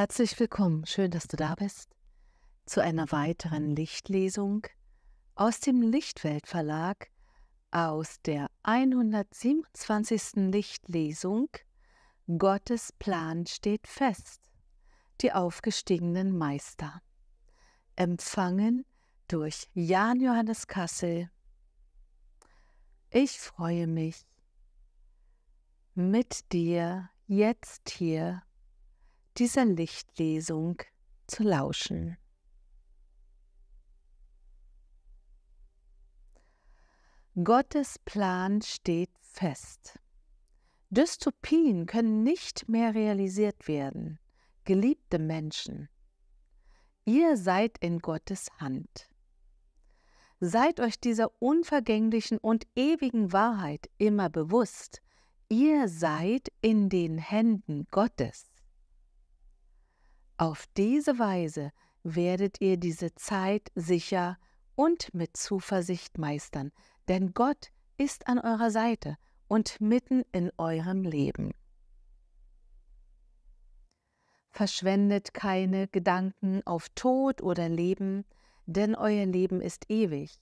Herzlich willkommen, schön, dass du da bist, zu einer weiteren Lichtlesung aus dem Lichtweltverlag aus der 127. Lichtlesung Gottes Plan steht fest, die aufgestiegenen Meister. Empfangen durch Jan Johannes Kassel. Ich freue mich, mit dir jetzt hier dieser Lichtlesung zu lauschen. Gottes Plan steht fest. Dystopien können nicht mehr realisiert werden, geliebte Menschen. Ihr seid in Gottes Hand. Seid euch dieser unvergänglichen und ewigen Wahrheit immer bewusst. Ihr seid in den Händen Gottes. Auf diese Weise werdet ihr diese Zeit sicher und mit Zuversicht meistern, denn Gott ist an eurer Seite und mitten in eurem Leben. Verschwendet keine Gedanken auf Tod oder Leben, denn euer Leben ist ewig.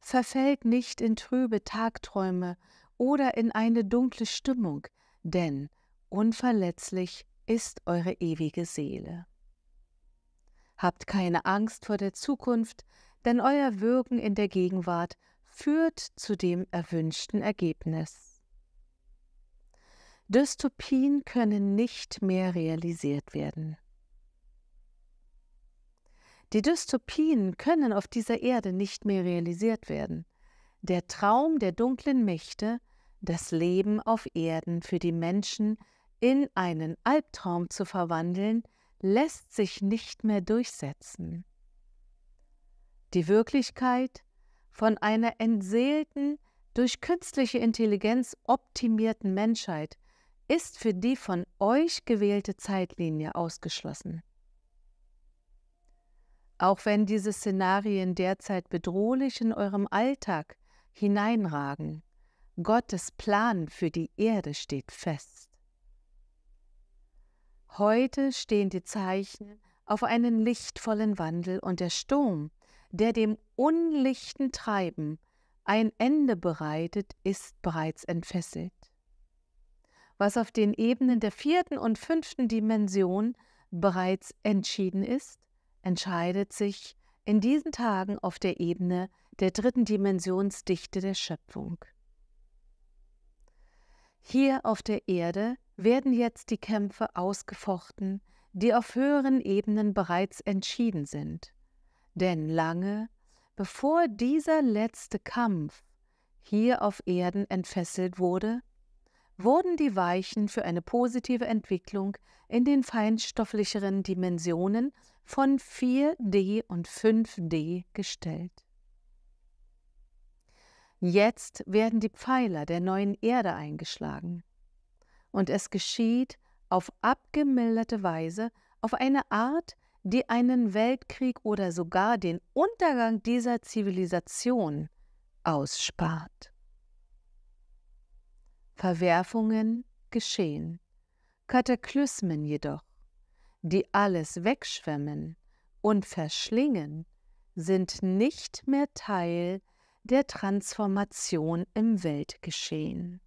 Verfällt nicht in trübe Tagträume oder in eine dunkle Stimmung, denn unverletzlich ist eure ewige Seele. Habt keine Angst vor der Zukunft, denn euer Wirken in der Gegenwart führt zu dem erwünschten Ergebnis. Dystopien können nicht mehr realisiert werden. Die Dystopien können auf dieser Erde nicht mehr realisiert werden. Der Traum der dunklen Mächte, das Leben auf Erden für die Menschen in einen Albtraum zu verwandeln, lässt sich nicht mehr durchsetzen. Die Wirklichkeit von einer entseelten, durch künstliche Intelligenz optimierten Menschheit ist für die von euch gewählte Zeitlinie ausgeschlossen. Auch wenn diese Szenarien derzeit bedrohlich in eurem Alltag hineinragen, Gottes Plan für die Erde steht fest. Heute stehen die Zeichen auf einen lichtvollen Wandel und der Sturm, der dem unlichten Treiben ein Ende bereitet, ist bereits entfesselt. Was auf den Ebenen der vierten und fünften Dimension bereits entschieden ist, entscheidet sich in diesen Tagen auf der Ebene der dritten Dimensionsdichte der Schöpfung. Hier auf der Erde werden jetzt die Kämpfe ausgefochten, die auf höheren Ebenen bereits entschieden sind. Denn lange, bevor dieser letzte Kampf hier auf Erden entfesselt wurde, wurden die Weichen für eine positive Entwicklung in den feinstofflicheren Dimensionen von 4D und 5D gestellt. Jetzt werden die Pfeiler der neuen Erde eingeschlagen und es geschieht auf abgemilderte Weise, auf eine Art, die einen Weltkrieg oder sogar den Untergang dieser Zivilisation ausspart. Verwerfungen geschehen, Kataklysmen jedoch, die alles wegschwemmen und verschlingen, sind nicht mehr Teil der Transformation im Weltgeschehen.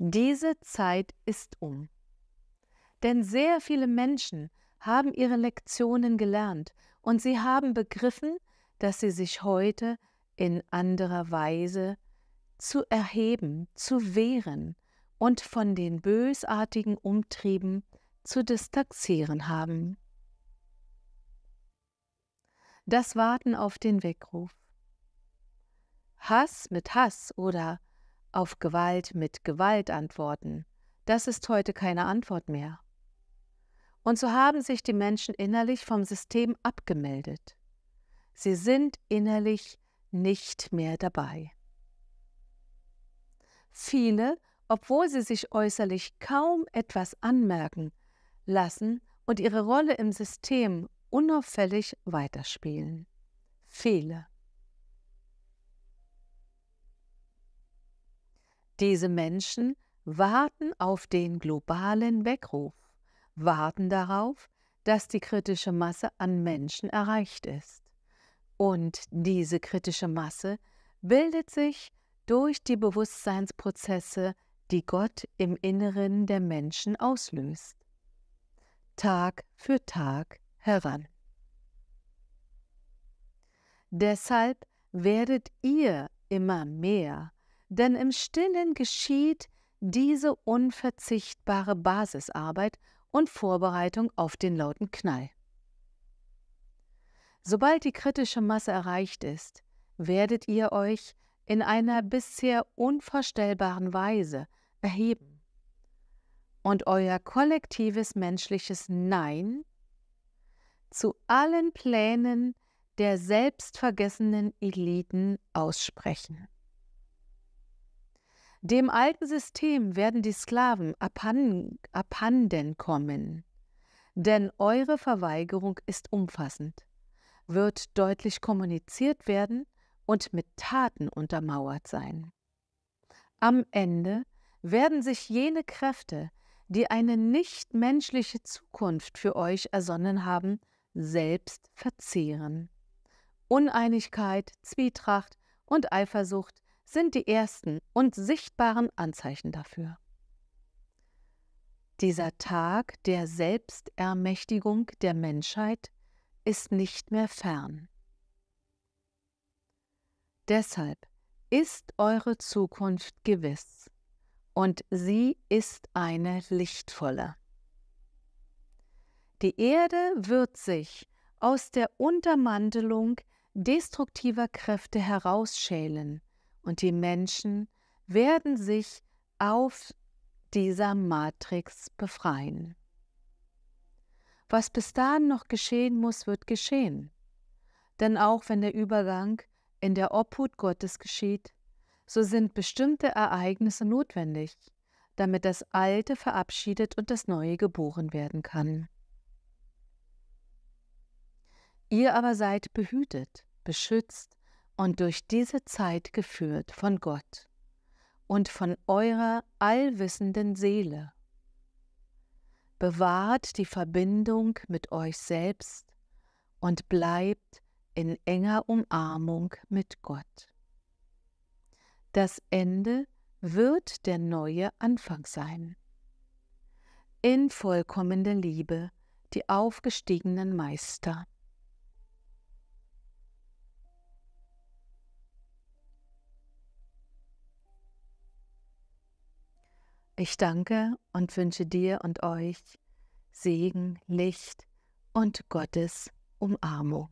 Diese Zeit ist um. Denn sehr viele Menschen haben ihre Lektionen gelernt und sie haben begriffen, dass sie sich heute in anderer Weise zu erheben, zu wehren und von den bösartigen Umtrieben zu distanzieren haben. Das Warten auf den Weckruf. Hass mit Hass oder auf Gewalt mit Gewalt antworten. Das ist heute keine Antwort mehr. Und so haben sich die Menschen innerlich vom System abgemeldet. Sie sind innerlich nicht mehr dabei. Viele, obwohl sie sich äußerlich kaum etwas anmerken lassen und ihre Rolle im System unauffällig weiterspielen. Viele. Diese Menschen warten auf den globalen Weckruf, warten darauf, dass die kritische Masse an Menschen erreicht ist. Und diese kritische Masse bildet sich durch die Bewusstseinsprozesse, die Gott im Inneren der Menschen auslöst. Tag für Tag heran. Deshalb werdet ihr immer mehr denn im stillen geschieht diese unverzichtbare Basisarbeit und Vorbereitung auf den lauten Knall. Sobald die kritische Masse erreicht ist, werdet ihr euch in einer bisher unvorstellbaren Weise erheben und euer kollektives menschliches Nein zu allen Plänen der selbstvergessenen Eliten aussprechen. Dem alten System werden die Sklaven abhanden, abhanden kommen, denn eure Verweigerung ist umfassend, wird deutlich kommuniziert werden und mit Taten untermauert sein. Am Ende werden sich jene Kräfte, die eine nichtmenschliche Zukunft für euch ersonnen haben, selbst verzehren. Uneinigkeit, Zwietracht und Eifersucht sind die ersten und sichtbaren Anzeichen dafür. Dieser Tag der Selbstermächtigung der Menschheit ist nicht mehr fern. Deshalb ist eure Zukunft gewiss und sie ist eine lichtvolle. Die Erde wird sich aus der Untermantelung destruktiver Kräfte herausschälen und die Menschen werden sich auf dieser Matrix befreien. Was bis dahin noch geschehen muss, wird geschehen. Denn auch wenn der Übergang in der Obhut Gottes geschieht, so sind bestimmte Ereignisse notwendig, damit das Alte verabschiedet und das Neue geboren werden kann. Ihr aber seid behütet, beschützt und durch diese Zeit geführt von Gott und von eurer allwissenden Seele. Bewahrt die Verbindung mit euch selbst und bleibt in enger Umarmung mit Gott. Das Ende wird der neue Anfang sein. In vollkommene Liebe die aufgestiegenen Meister. Ich danke und wünsche dir und euch Segen, Licht und Gottes Umarmung.